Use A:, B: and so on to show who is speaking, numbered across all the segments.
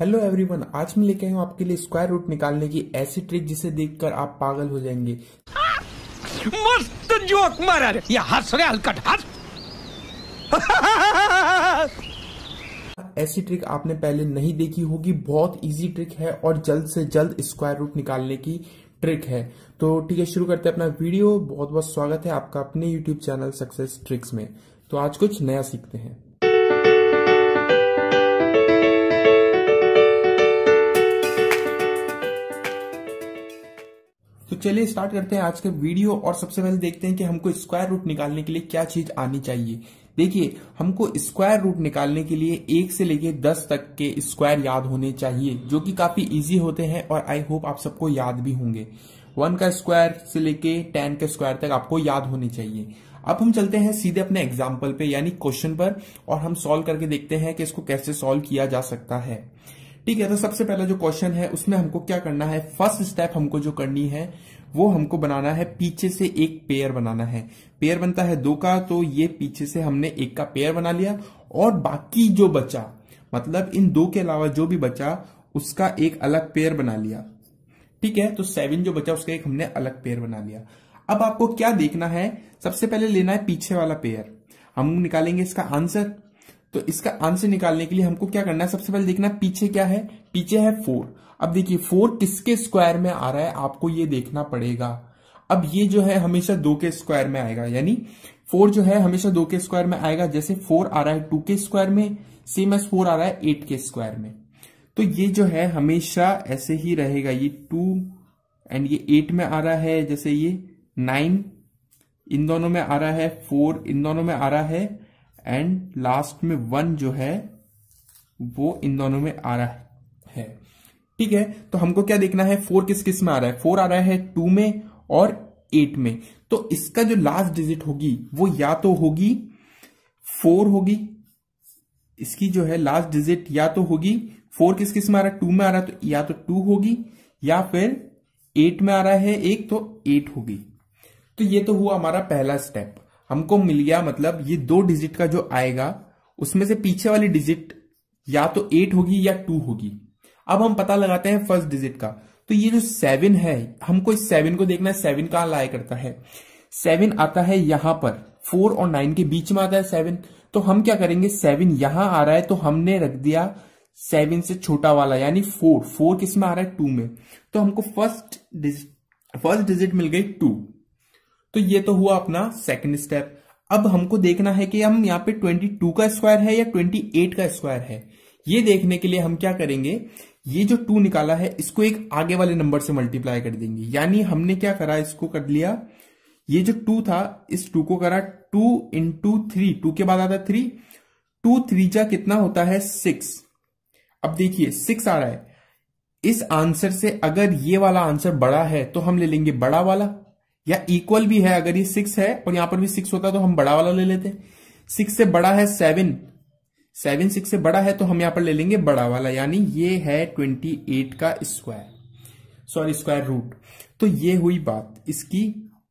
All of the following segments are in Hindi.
A: हेलो एवरीवन आज मैं लेके आया हूँ आपके लिए स्क्वायर रूट निकालने की ऐसी ट्रिक जिसे देखकर आप पागल हो जाएंगे मस्त जोक मारा रे हंस हलकट हंस ऐसी ट्रिक आपने पहले नहीं देखी होगी बहुत इजी ट्रिक है और जल्द से जल्द स्क्वायर रूट निकालने की ट्रिक है तो ठीक है शुरू करते हैं अपना वीडियो बहुत बहुत स्वागत है आपका अपने यूट्यूब चैनल सक्सेस ट्रिक्स में तो आज कुछ नया सीखते हैं तो चलिए स्टार्ट करते हैं आज के वीडियो और सबसे पहले देखते हैं कि हमको स्क्वायर रूट निकालने के लिए क्या चीज आनी चाहिए देखिए हमको स्क्वायर रूट निकालने के लिए एक से लेके दस तक के स्क्वायर याद होने चाहिए जो कि काफी इजी होते हैं और आई होप आप सबको याद भी होंगे वन का स्क्वायर से लेके टेन के स्क्वायर तक आपको याद होने चाहिए अब हम चलते हैं सीधे अपने एग्जाम्पल पे यानी क्वेश्चन पर और हम सोल्व करके देखते हैं कि इसको कैसे सोल्व किया जा सकता है ठीक है तो सबसे पहला जो क्वेश्चन है उसमें हमको क्या करना है फर्स्ट स्टेप हमको जो करनी है वो हमको बनाना है पीछे से एक पेयर बनाना है पेयर बनता है दो का तो ये पीछे से हमने एक का पेयर बना लिया और बाकी जो बचा मतलब इन दो के अलावा जो भी बचा उसका एक अलग पेयर बना लिया ठीक है तो सेवन जो बचा उसका एक हमने अलग पेयर बना लिया अब आपको क्या देखना है सबसे पहले लेना है पीछे वाला पेयर हम निकालेंगे इसका आंसर तो इसका आंसर निकालने के लिए हमको क्या करना है सबसे पहले देखना पीछे क्या है पीछे है फोर अब देखिए फोर किसके स्क्वायर में आ रहा है आपको ये देखना पड़ेगा अब ये जो है हमेशा दो के स्क्वायर में आएगा यानी फोर जो है हमेशा दो के स्क्वायर में आएगा जैसे फोर आ रहा है टू के स्क्वायर में सेम एस फोर आ रहा है एट के स्क्वायर में तो ये जो है हमेशा ऐसे ही रहेगा ये टू एंड ये एट में आ रहा है जैसे ये नाइन इन दोनों में आ रहा है फोर इन दोनों में आ रहा है एंड लास्ट में वन जो है वो इन दोनों में आ रहा है ठीक है तो हमको क्या देखना है फोर किस किस में आ रहा है फोर आ रहा है टू में और एट में तो इसका जो लास्ट डिजिट होगी वो या तो होगी फोर होगी इसकी जो है लास्ट डिजिट या तो होगी फोर किस किस में आ रहा है टू में आ रहा है तो या तो टू होगी या फिर एट में आ रहा है एक तो एट होगी तो ये तो हुआ हमारा पहला स्टेप हमको मिल गया मतलब ये दो डिजिट का जो आएगा उसमें से पीछे वाली डिजिट या तो एट होगी या टू होगी अब हम पता लगाते हैं फर्स्ट डिजिट का तो ये जो सेवन है हमको इस सेवन को देखना है सेवन कहां लाया करता है सेवन आता है यहां पर फोर और नाइन के बीच में आता है सेवन तो हम क्या करेंगे सेवन यहां आ रहा है तो हमने रख दिया सेवन से छोटा वाला यानी फोर फोर किस में आ रहा है टू में तो हमको फर्स्ट डिजिट फर्स्ट डिजिट मिल गई टू तो ये तो हुआ अपना सेकेंड स्टेप अब हमको देखना है कि हम यहाँ पे 22 का स्क्वायर है या 28 का स्क्वायर है ये देखने के लिए हम क्या करेंगे ये जो टू निकाला है इसको एक आगे वाले नंबर से मल्टीप्लाई कर देंगे यानी हमने क्या करा इसको कर लिया ये जो टू था इस टू को करा two in two three two के बाद आता थ्री टू थ्री जा कितना होता है सिक्स अब देखिए सिक्स आ रहा है इस आंसर से अगर ये वाला आंसर बड़ा है तो हम ले लेंगे बड़ा वाला या इक्वल भी है अगर ये सिक्स है और यहां पर भी सिक्स होता है तो हम बड़ा वाला ले लेते सिक्स से बड़ा है सेवन सेवन सिक्स से बड़ा है तो हम यहां पर ले लेंगे बड़ा वाला यानी ये है ट्वेंटी एट का स्क्वायर सॉरी स्क्वायर रूट तो ये हुई बात इसकी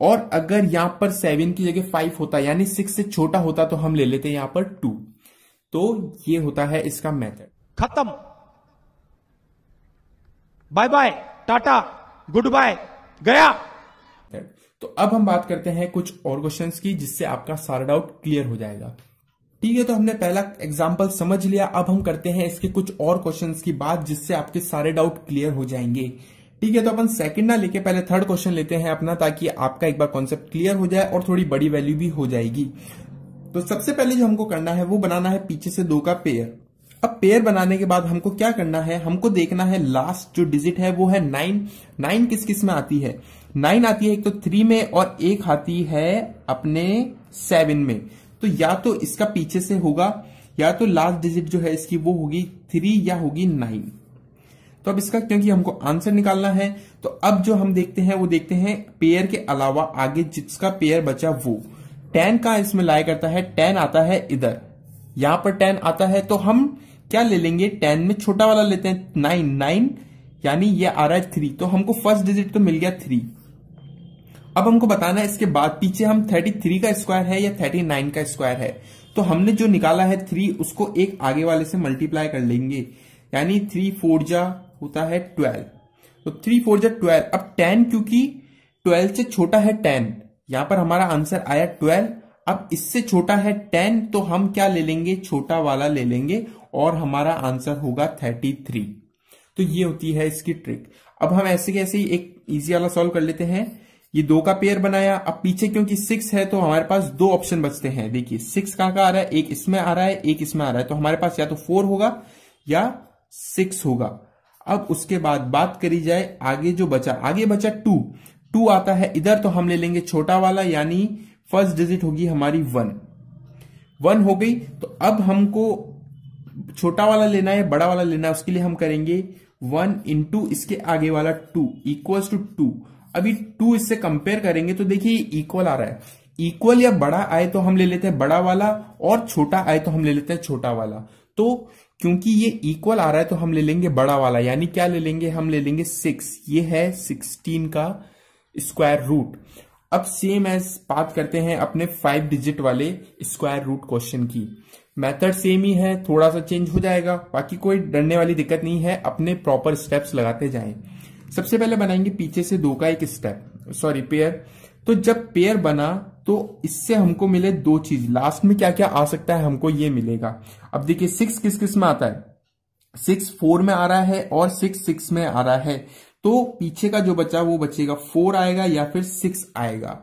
A: और अगर यहां पर सेवन की जगह फाइव होता यानी सिक्स से छोटा होता तो हम ले लेते यहां पर टू तो ये होता है इसका मेथड खत्म bye bye tata goodbye गया तो अब हम बात करते हैं कुछ और क्वेश्चन की जिससे आपका सारा डाउट क्लियर हो जाएगा ठीक है तो हमने पहला एग्जाम्पल समझ लिया अब हम करते हैं इसके कुछ और क्वेश्चन की बात जिससे आपके सारे डाउट क्लियर हो जाएंगे ठीक है तो अपन सेकंड ना लेके पहले थर्ड क्वेश्चन लेते हैं अपना ताकि आपका एक बार कॉन्सेप्ट क्लियर हो जाए और थोड़ी बड़ी वैल्यू भी हो जाएगी तो सबसे पहले जो हमको करना है वो बनाना है पीछे से दो का पेयर अब पेयर बनाने के बाद हमको क्या करना है हमको देखना है लास्ट जो डिजिट है वो है नाइन नाइन किस किस में आती है नाइन आती है एक तो थ्री में और एक आती है अपने सेवन में तो या तो इसका पीछे से होगा या तो लास्ट डिजिट जो है इसकी वो होगी थ्री या होगी नाइन तो अब इसका क्योंकि हमको आंसर निकालना है तो अब जो हम देखते हैं वो देखते हैं पेयर के अलावा आगे जिसका पेयर बचा वो टेन का इसमें लाया करता है टेन आता है इधर यहां पर टेन आता है तो हम क्या ले लेंगे टेन में छोटा वाला लेते हैं नाइन नाइन यानी ये आ रहा है थ्री तो हमको फर्स्ट डिजिट तो मिल गया थ्री अब हमको बताना है इसके बाद पीछे हम थर्टी थ्री का स्क्वायर है या थर्टी नाइन का स्क्वायर है तो हमने जो निकाला है थ्री उसको एक आगे वाले से मल्टीप्लाई कर लेंगे यानी थ्री फोर जा होता है ट्वेल्व तो थ्री फोर जा ट्वेल्व अब टेन क्योंकि ट्वेल्व से छोटा है टेन यहां पर हमारा आंसर आया ट्वेल्व अब इससे छोटा है टेन तो हम क्या ले लेंगे छोटा वाला ले लेंगे और हमारा आंसर होगा थर्टी थ्री तो ये होती है इसकी ट्रिक अब हम ऐसे कैसे ही एक इजी वाला सॉल्व कर लेते हैं ये दो का पेयर बनाया अब पीछे क्योंकि सिक्स है तो हमारे पास दो ऑप्शन बचते हैं देखिए सिक्स कहां का आ रहा है एक इसमें आ रहा है एक इसमें आ रहा है तो हमारे पास या तो फोर होगा या सिक्स होगा अब उसके बाद बात करी जाए आगे जो बचा आगे बचा टू टू आता है इधर तो हम ले लेंगे छोटा वाला यानी फर्स्ट डिजिट होगी हमारी वन वन हो गई तो अब हमको छोटा वाला लेना है बड़ा वाला लेना है उसके लिए हम करेंगे वन इंटू इसके आगे वाला टू इक्वल्स टू टू अभी टू इससे कंपेयर करेंगे तो देखिए इक्वल आ रहा है इक्वल या बड़ा आए तो हम ले लेते हैं बड़ा वाला और छोटा आए तो हम ले लेते हैं छोटा वाला तो क्योंकि ये इक्वल आ रहा है तो हम ले लेंगे बड़ा वाला यानी क्या ले लेंगे हम ले लेंगे सिक्स ये है सिक्सटीन का स्क्वायर रूट अब सेम एज बात करते हैं अपने फाइव डिजिट वाले स्क्वायर रूट क्वेश्चन की मेथड सेम ही है थोड़ा सा चेंज हो जाएगा बाकी कोई डरने वाली दिक्कत नहीं है अपने प्रॉपर स्टेप्स लगाते जाएं सबसे पहले बनाएंगे पीछे से दो का एक स्टेप सॉरी पेयर तो जब पेयर बना तो इससे हमको मिले दो चीज लास्ट में क्या क्या आ सकता है हमको ये मिलेगा अब देखिए सिक्स किस किस में आता है सिक्स फोर में आ रहा है और सिक्स सिक्स में आ रहा है तो पीछे का जो बचा वो बचेगा फोर आएगा या फिर सिक्स आएगा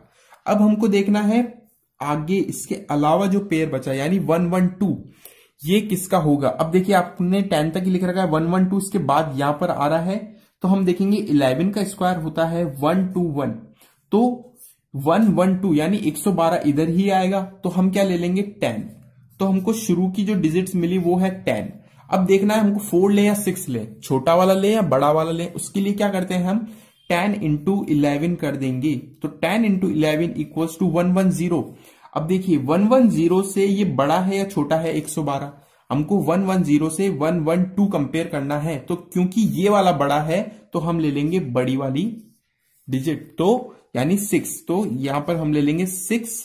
A: अब हमको देखना है आगे इसके अलावा जो पेयर बचा यानी वन वन टू ये किसका होगा अब देखिए आपने टेन तक ही लिख रखा है वन वन टू इसके बाद यहां पर आ रहा है तो हम देखेंगे इलेवन का स्क्वायर होता है वन टू वन तो वन वन टू यानी एक सौ बारह इधर ही आएगा तो हम क्या ले लेंगे टेन तो हमको शुरू की जो डिजिट्स मिली वो है टेन अब देखना है हमको फोर ले या सिक्स ले छोटा वाला ले या बड़ा वाला ले उसके लिए क्या करते हैं हम टेन इंटू इलेवन कर देंगे तो ten into eleven equal to one one zero अब देखिए वन वन जीरो से ये बड़ा है या छोटा है एक सौ बारह हमको वन वन जीरो से वन वन टू कंपेयर करना है तो क्योंकि ये वाला बड़ा है तो हम ले लेंगे बड़ी वाली डिजिट तो यानी सिक्स तो यहां पर हम ले लेंगे सिक्स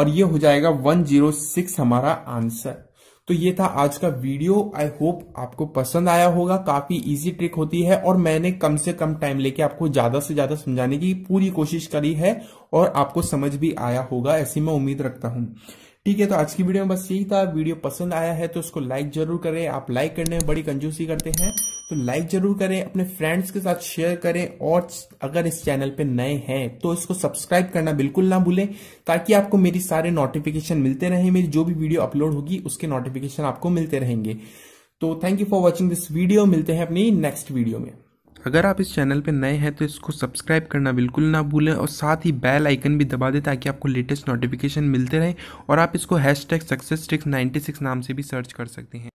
A: और ये हो जाएगा वन जीरो सिक्स हमारा आंसर तो ये था आज का वीडियो आई होप आपको पसंद आया होगा काफी इजी ट्रिक होती है और मैंने कम से कम टाइम लेके आपको ज्यादा से ज्यादा समझाने की पूरी कोशिश करी है और आपको समझ भी आया होगा ऐसी मैं उम्मीद रखता हूं ठीक है तो आज की वीडियो में बस यही था वीडियो पसंद आया है तो उसको लाइक जरूर करें आप लाइक करने में बड़ी कंजूसी करते हैं तो लाइक जरूर करें अपने फ्रेंड्स के साथ शेयर करें और अगर इस चैनल पे नए हैं तो इसको सब्सक्राइब करना बिल्कुल ना भूलें ताकि आपको मेरी सारे नोटिफिकेशन मिलते रहे मेरी जो भी वीडियो अपलोड होगी उसके नोटिफिकेशन आपको मिलते रहेंगे तो thank you for watching this video मिलते हैं अपनी नेक्स्ट वीडियो में अगर आप इस चैनल पर नए हैं तो इसको सब्सक्राइब करना बिल्कुल ना भूलें और साथ ही बेल आइकन भी दबा दें ताकि आपको लेटेस्ट नोटिफिकेशन मिलते रहें और आप इसको hashtag success ninety six नाम से भी सर्च कर सकते हैं